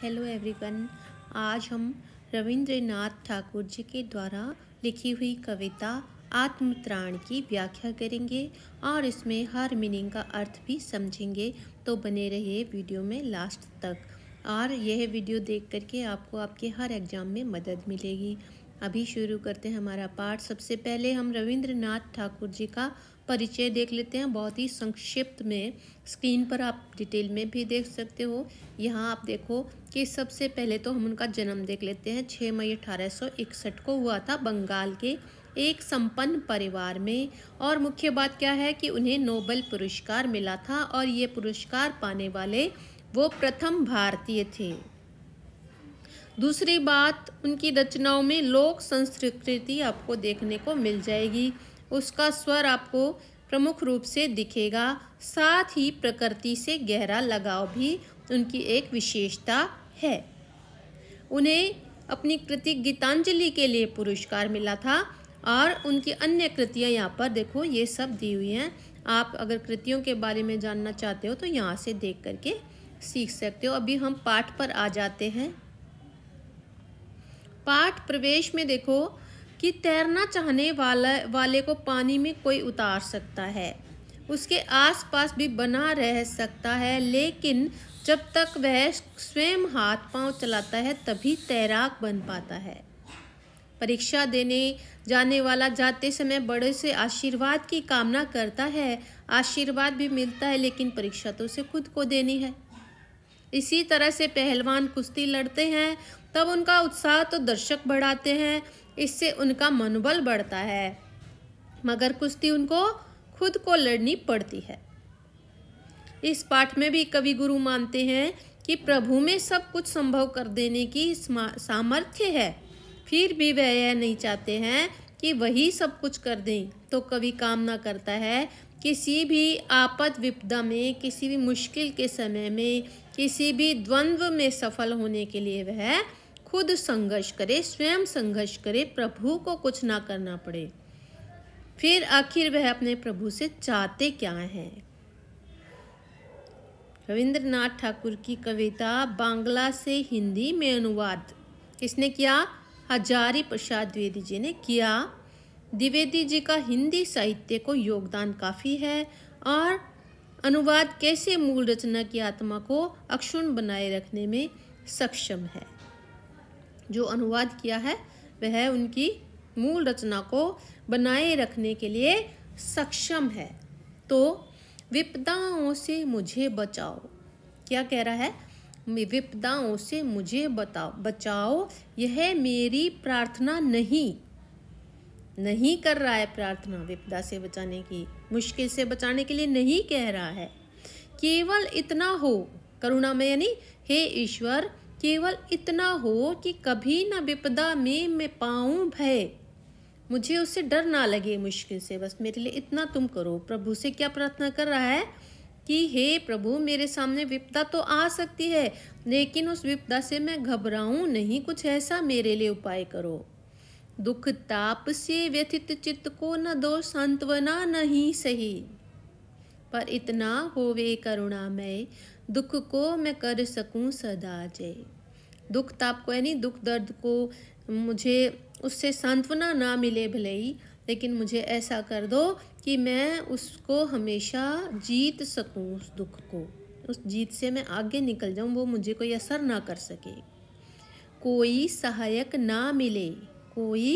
hello everyone आज हम रविंद्रनाथ ठाकुर जी के द्वारा लिखी हुई कविता आत्मत्राण की व्याख्या करेंगे और इसमें हर मीनिंग का अर्थ भी समझेंगे तो बने रहिए वीडियो में लास्ट तक और यह वीडियो देख करके आपको आपके हर एग्ज़ाम में मदद मिलेगी अभी शुरू करते हैं हमारा पाठ सबसे पहले हम रविंद्रनाथ ठाकुर जी का परिचय देख लेते हैं बहुत ही संक्षिप्त में स्क्रीन पर आप डिटेल में भी देख सकते हो यहाँ आप देखो कि सबसे पहले तो हम उनका जन्म देख लेते हैं छः मई अठारह को हुआ था बंगाल के एक संपन्न परिवार में और मुख्य बात क्या है कि उन्हें नोबेल पुरस्कार मिला था और ये पुरस्कार पाने वाले वो प्रथम भारतीय थे दूसरी बात उनकी रचनाओं में लोक संस्कृति आपको देखने को मिल जाएगी उसका स्वर आपको प्रमुख रूप से दिखेगा साथ ही प्रकृति से गहरा लगाव भी उनकी एक विशेषता है उन्हें अपनी कृति गीतांजलि के लिए पुरस्कार मिला था और उनकी अन्य कृतियाँ यहाँ पर देखो ये सब दी हुई हैं आप अगर कृतियों के बारे में जानना चाहते हो तो यहाँ से देख करके सीख सकते हो अभी हम पाठ पर आ जाते हैं पाठ प्रवेश में देखो कि तैरना चाहने वाला वाले को पानी में कोई उतार सकता है उसके आसपास भी बना रह सकता है लेकिन जब तक वह स्वयं हाथ पांव चलाता है तभी तैराक बन पाता है परीक्षा देने जाने वाला जाते समय बड़े से आशीर्वाद की कामना करता है आशीर्वाद भी मिलता है लेकिन परीक्षा तो उसे खुद को देनी है इसी तरह से पहलवान कुश्ती लड़ते हैं तब उनका उत्साह तो दर्शक बढ़ाते हैं इससे उनका मनोबल बढ़ता है मगर कुश्ती उनको खुद को लड़नी पड़ती है इस पाठ में भी कवि गुरु मानते हैं कि प्रभु में सब कुछ संभव कर देने की सामर्थ्य है फिर भी वह यह नहीं चाहते हैं कि वही सब कुछ कर दें तो कवि कामना करता है किसी भी आपद विपदा में किसी भी मुश्किल के समय में किसी भी द्वंद्व में सफल होने के लिए वह खुद संघर्ष करे स्वयं संघर्ष करे प्रभु को कुछ ना करना पड़े फिर आखिर वह अपने प्रभु से चाहते क्या हैं रविंद्रनाथ ठाकुर की कविता बांग्ला से हिंदी में अनुवाद किसने किया हजारी प्रसाद द्विवेदी जी ने किया द्विवेदी जी का हिंदी साहित्य को योगदान काफ़ी है और अनुवाद कैसे मूल रचना की आत्मा को अक्षुण बनाए रखने में सक्षम है जो अनुवाद किया है वह उनकी मूल रचना को बनाए रखने के लिए सक्षम है तो विपदाओं से मुझे बचाओ क्या कह रहा है विपदाओं से मुझे बताओ बचाओ यह मेरी प्रार्थना नहीं नहीं कर रहा है प्रार्थना विपदा से बचाने की मुश्किल से बचाने के लिए नहीं कह रहा है केवल इतना हो करुणा में यानी हे ईश्वर केवल इतना हो कि कभी ना विपदा में मैं पाऊं भय मुझे उससे डर ना लगे मुश्किल से बस मेरे लिए इतना तुम करो प्रभु से क्या प्रार्थना कर रहा है कि हे प्रभु मेरे सामने विपदा तो आ सकती है लेकिन उस विपदा से मैं घबराऊं नहीं कुछ ऐसा मेरे लिए उपाय करो दुख ताप से व्यथित चित्त को न दो सांत्वना नहीं सही पर इतना होवे करुणा करुणामय दुख को मैं कर सकूं सदा जय दुख ताप को यानी दुख दर्द को मुझे उससे सांत्वना ना मिले भले ही लेकिन मुझे ऐसा कर दो कि मैं उसको हमेशा जीत सकूं उस दुख को उस जीत से मैं आगे निकल जाऊं वो मुझे कोई असर ना कर सके कोई सहायक ना मिले कोई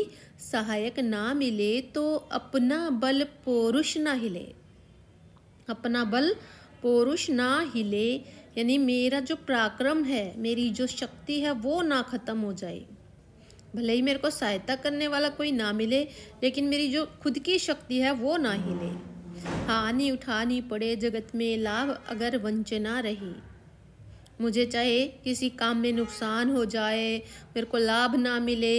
सहायक ना मिले तो अपना बल पौरुष ना हिले अपना बल पौरुष ना हिले यानी मेरा जो पराक्रम है मेरी जो शक्ति है वो ना ख़त्म हो जाए भले ही मेरे को सहायता करने वाला कोई ना मिले लेकिन मेरी जो खुद की शक्ति है वो ना हिले हानि उठानी पड़े जगत में लाभ अगर वंचना रही मुझे चाहे किसी काम में नुकसान हो जाए मेरे को लाभ ना मिले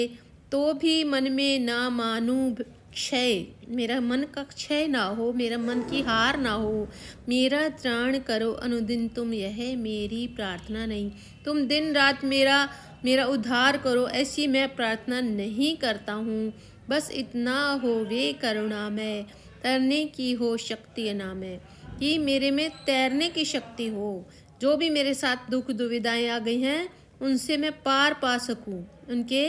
तो भी मन में ना मानूं क्षय मेरा मन का क्षय ना हो मेरा मन की हार ना हो मेरा त्राण करो अनुदिन तुम यह मेरी प्रार्थना नहीं तुम दिन रात मेरा मेरा उद्धार करो ऐसी मैं प्रार्थना नहीं करता हूँ बस इतना हो वे करुणा में तैरने की हो शक्ति अनामय कि मेरे में तैरने की शक्ति हो जो भी मेरे साथ दुख दुविधाएं आ गई हैं उनसे मैं पार पा सकूं उनके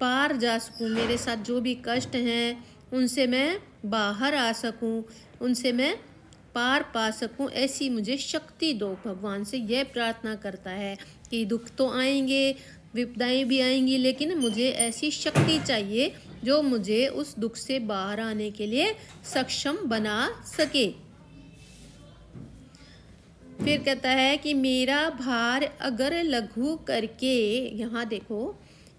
पार जा सकूं मेरे साथ जो भी कष्ट हैं उनसे मैं बाहर आ सकूं उनसे मैं पार पा सकूं ऐसी मुझे शक्ति दो भगवान से यह प्रार्थना करता है कि दुख तो आएंगे विपदाएं भी आएंगी लेकिन मुझे ऐसी शक्ति चाहिए जो मुझे उस दुख से बाहर आने के लिए सक्षम बना सके फिर कहता है कि मेरा भार अगर लघु करके यहाँ देखो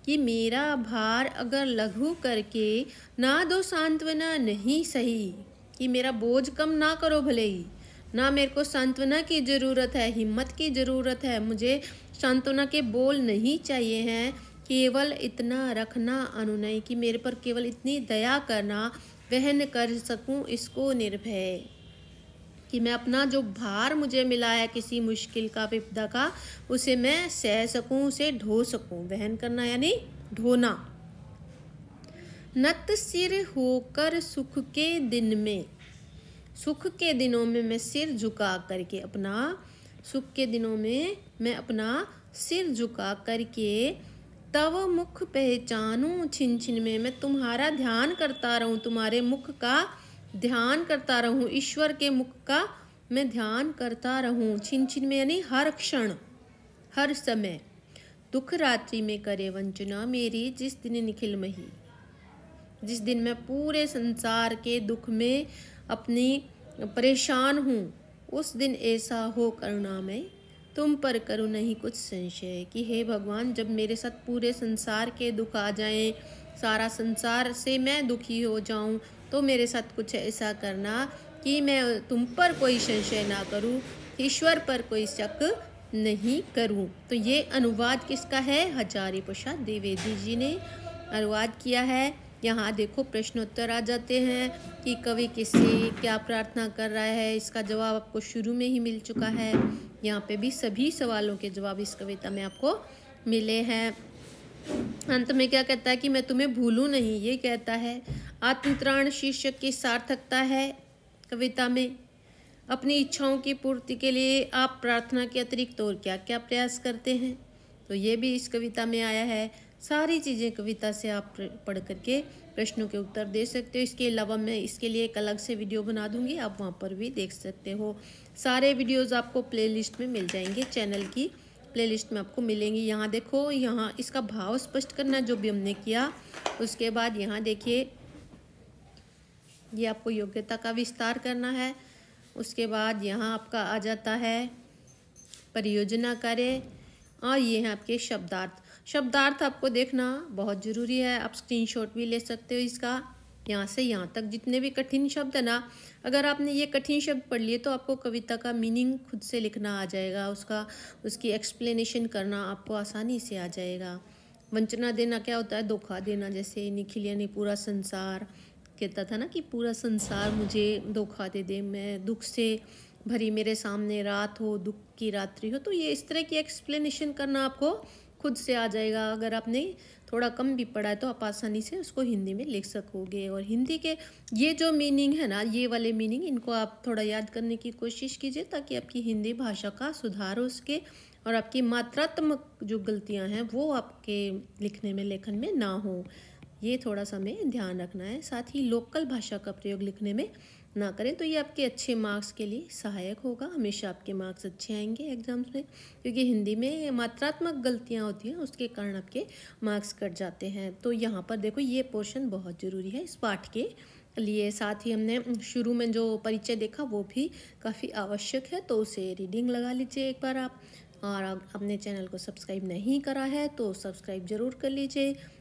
कि मेरा भार अगर लघु करके ना दो सांत्वना नहीं सही कि मेरा बोझ कम ना करो भले ही ना मेरे को सांत्वना की ज़रूरत है हिम्मत की ज़रूरत है मुझे सांत्वना के बोल नहीं चाहिए हैं केवल इतना रखना अनुनय कि मेरे पर केवल इतनी दया करना वहन कर सकूं इसको निर्भय कि मैं अपना जो भार मुझे मिला है किसी मुश्किल का विपदा का उसे मैं सह सकूं उसे ढो सकूं वहन करना यानी ढोना नत सिर होकर सुख के दिन में सुख के दिनों में मैं सिर झुका करके अपना सुख के दिनों में मैं अपना सिर झुका करके तव मुख पहचानूं छिन छिन में मैं तुम्हारा ध्यान करता रहूं तुम्हारे मुख का ध्यान करता रहूं ईश्वर के मुख का मैं ध्यान करता रहूं छिन छिन में यानी हर क्षण हर समय दुख रात्रि में करे वंचना मेरी जिस दिन निखिल मही जिस दिन मैं पूरे संसार के दुख में अपनी परेशान हूँ उस दिन ऐसा हो करुणा में तुम पर करो नहीं कुछ संशय कि हे भगवान जब मेरे साथ पूरे संसार के दुख आ जाएं सारा संसार से मैं दुखी हो जाऊं तो मेरे साथ कुछ ऐसा करना कि मैं तुम पर कोई संशय ना करूं ईश्वर पर कोई शक नहीं करूं तो ये अनुवाद किसका है हजारी प्रसाद द्विवेदी जी ने अनुवाद किया है यहाँ देखो प्रश्नोत्तर आ जाते हैं कि कवि किससे क्या प्रार्थना कर रहा है इसका जवाब आपको शुरू में ही मिल चुका है यहाँ पे भी सभी सवालों के जवाब इस कविता में आपको मिले हैं अंत में क्या कहता है कि मैं तुम्हें भूलूँ नहीं ये कहता है आत्मत्राण शीर्षक की सार्थकता है कविता में अपनी इच्छाओं की पूर्ति के लिए आप प्रार्थना के अतिरिक्त और क्या क्या प्रयास करते हैं तो ये भी इस कविता में आया है सारी चीज़ें कविता से आप पढ़ करके प्रश्नों के उत्तर दे सकते हो इसके अलावा मैं इसके लिए एक अलग से वीडियो बना दूंगी आप वहाँ पर भी देख सकते हो सारे वीडियोस आपको प्लेलिस्ट में मिल जाएंगे चैनल की प्लेलिस्ट में आपको मिलेंगी यहाँ देखो यहाँ इसका भाव स्पष्ट करना जो भी हमने किया उसके बाद यहाँ देखिए ये आपको योग्यता का विस्तार करना है उसके बाद यहाँ आपका आ जाता है परियोजना कार्य और ये हैं आपके शब्दार्थ शब्दार्थ आपको देखना बहुत ज़रूरी है आप स्क्रीनशॉट भी ले सकते हो इसका यहाँ से यहाँ तक जितने भी कठिन शब्द है ना अगर आपने ये कठिन शब्द पढ़ लिए तो आपको कविता का मीनिंग खुद से लिखना आ जाएगा उसका उसकी एक्सप्लेनेशन करना आपको आसानी से आ जाएगा वंचना देना क्या होता है धोखा देना जैसे निखिलिया ने पूरा संसार कहता था ना कि पूरा संसार मुझे धोखा दे दे मैं दुख से भरी मेरे सामने रात हो दुख की रात्रि हो तो ये इस तरह की एक्सप्लेनेशन करना आपको खुद से आ जाएगा अगर आपने थोड़ा कम भी पढ़ा है तो आप आसानी से उसको हिंदी में लिख सकोगे और हिंदी के ये जो मीनिंग है ना ये वाले मीनिंग इनको आप थोड़ा याद करने की कोशिश कीजिए ताकि आपकी हिंदी भाषा का सुधार हो उसके और आपकी मात्रात्मक जो गलतियां हैं वो आपके लिखने में लेखन में ना हो ये थोड़ा सा हमें ध्यान रखना है साथ ही लोकल भाषा का प्रयोग लिखने में ना करें तो ये आपके अच्छे मार्क्स के लिए सहायक होगा हमेशा आपके मार्क्स अच्छे आएंगे एग्ज़ाम्स में क्योंकि हिंदी में मात्रात्मक गलतियाँ होती हैं उसके कारण आपके मार्क्स कट जाते हैं तो यहाँ पर देखो ये पोर्शन बहुत ज़रूरी है इस पाठ के लिए साथ ही हमने शुरू में जो परिचय देखा वो भी काफ़ी आवश्यक है तो उसे रीडिंग लगा लीजिए एक बार आप और अपने चैनल को सब्सक्राइब नहीं करा है तो सब्सक्राइब ज़रूर कर लीजिए